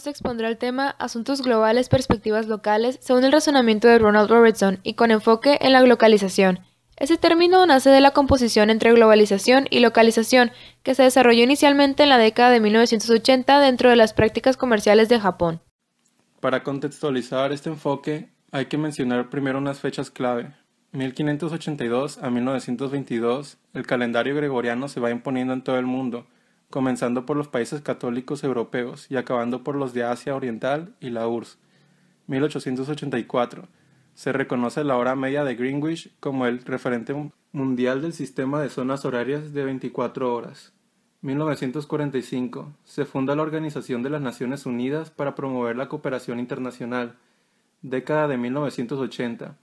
se expondrá el tema Asuntos Globales, Perspectivas Locales, según el razonamiento de Ronald Robertson y con enfoque en la localización. Ese término nace de la composición entre globalización y localización, que se desarrolló inicialmente en la década de 1980 dentro de las prácticas comerciales de Japón. Para contextualizar este enfoque, hay que mencionar primero unas fechas clave. 1582 a 1922, el calendario gregoriano se va imponiendo en todo el mundo, comenzando por los países católicos europeos y acabando por los de Asia Oriental y la URSS. 1884. Se reconoce la hora media de Greenwich como el referente mundial del sistema de zonas horarias de 24 horas. 1945. Se funda la Organización de las Naciones Unidas para promover la cooperación internacional. Década de 1980.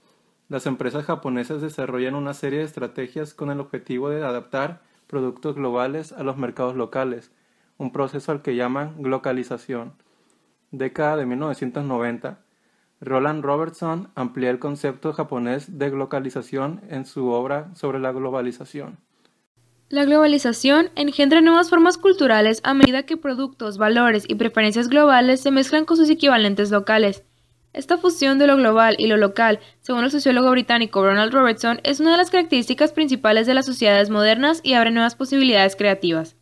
Las empresas japonesas desarrollan una serie de estrategias con el objetivo de adaptar productos globales a los mercados locales, un proceso al que llaman globalización. Década de 1990. Roland Robertson amplía el concepto japonés de globalización en su obra sobre la globalización. La globalización engendra nuevas formas culturales a medida que productos, valores y preferencias globales se mezclan con sus equivalentes locales. Esta fusión de lo global y lo local, según el sociólogo británico Ronald Robertson, es una de las características principales de las sociedades modernas y abre nuevas posibilidades creativas.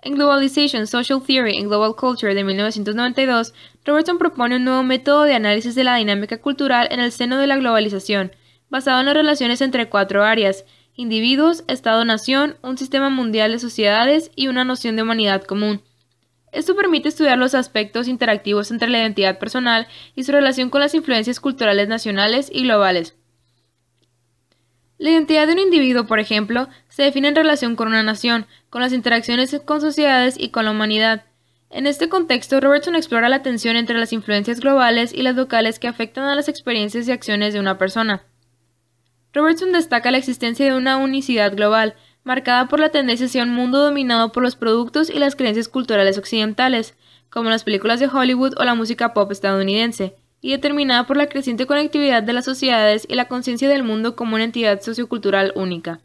En Globalization, Social Theory and Global Culture de 1992, Robertson propone un nuevo método de análisis de la dinámica cultural en el seno de la globalización, basado en las relaciones entre cuatro áreas, individuos, Estado-nación, un sistema mundial de sociedades y una noción de humanidad común. Esto permite estudiar los aspectos interactivos entre la identidad personal y su relación con las influencias culturales nacionales y globales. La identidad de un individuo, por ejemplo, se define en relación con una nación, con las interacciones con sociedades y con la humanidad. En este contexto, Robertson explora la tensión entre las influencias globales y las locales que afectan a las experiencias y acciones de una persona. Robertson destaca la existencia de una unicidad global, marcada por la tendencia hacia un mundo dominado por los productos y las creencias culturales occidentales, como las películas de Hollywood o la música pop estadounidense, y determinada por la creciente conectividad de las sociedades y la conciencia del mundo como una entidad sociocultural única.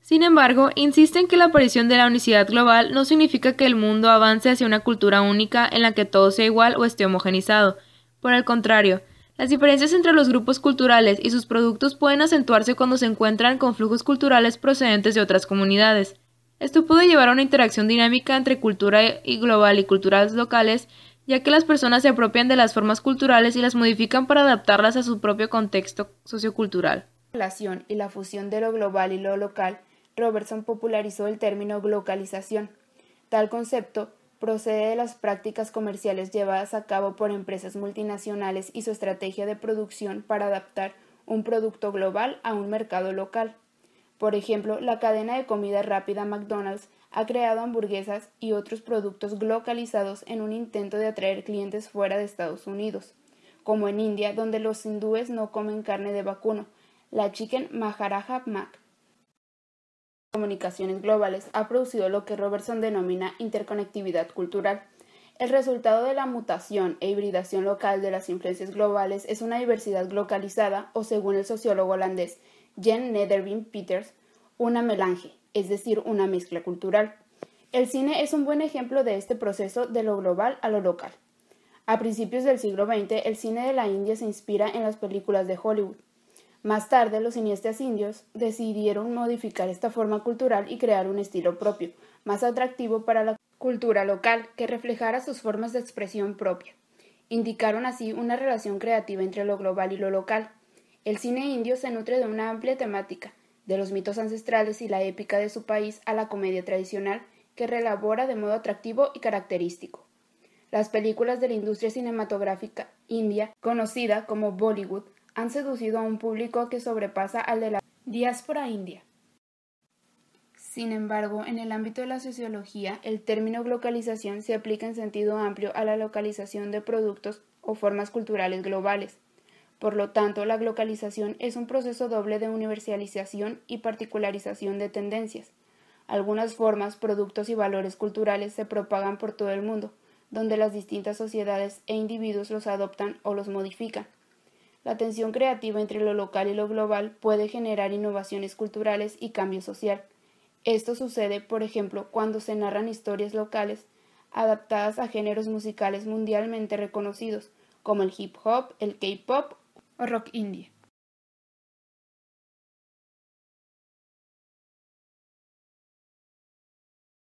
Sin embargo, insisten que la aparición de la unicidad global no significa que el mundo avance hacia una cultura única en la que todo sea igual o esté homogenizado. Por el contrario, las diferencias entre los grupos culturales y sus productos pueden acentuarse cuando se encuentran con flujos culturales procedentes de otras comunidades. Esto puede llevar a una interacción dinámica entre cultura global y culturas locales, ya que las personas se apropian de las formas culturales y las modifican para adaptarlas a su propio contexto sociocultural. La relación y la fusión de lo global y lo local, Robertson popularizó el término globalización. Tal concepto procede de las prácticas comerciales llevadas a cabo por empresas multinacionales y su estrategia de producción para adaptar un producto global a un mercado local. Por ejemplo, la cadena de comida rápida McDonald's ha creado hamburguesas y otros productos localizados en un intento de atraer clientes fuera de Estados Unidos, como en India, donde los hindúes no comen carne de vacuno, la chicken Maharaja Mac comunicaciones globales ha producido lo que Robertson denomina interconectividad cultural. El resultado de la mutación e hibridación local de las influencias globales es una diversidad localizada o, según el sociólogo holandés Jen Nedervin Peters, una melange, es decir, una mezcla cultural. El cine es un buen ejemplo de este proceso de lo global a lo local. A principios del siglo XX, el cine de la India se inspira en las películas de Hollywood, más tarde, los cineastas indios decidieron modificar esta forma cultural y crear un estilo propio, más atractivo para la cultura local, que reflejara sus formas de expresión propia. Indicaron así una relación creativa entre lo global y lo local. El cine indio se nutre de una amplia temática, de los mitos ancestrales y la épica de su país a la comedia tradicional, que relabora de modo atractivo y característico. Las películas de la industria cinematográfica india, conocida como Bollywood, han seducido a un público que sobrepasa al de la diáspora india. Sin embargo, en el ámbito de la sociología, el término globalización se aplica en sentido amplio a la localización de productos o formas culturales globales. Por lo tanto, la globalización es un proceso doble de universalización y particularización de tendencias. Algunas formas, productos y valores culturales se propagan por todo el mundo, donde las distintas sociedades e individuos los adoptan o los modifican. La tensión creativa entre lo local y lo global puede generar innovaciones culturales y cambio social. Esto sucede, por ejemplo, cuando se narran historias locales adaptadas a géneros musicales mundialmente reconocidos, como el hip hop, el K-pop o rock indie.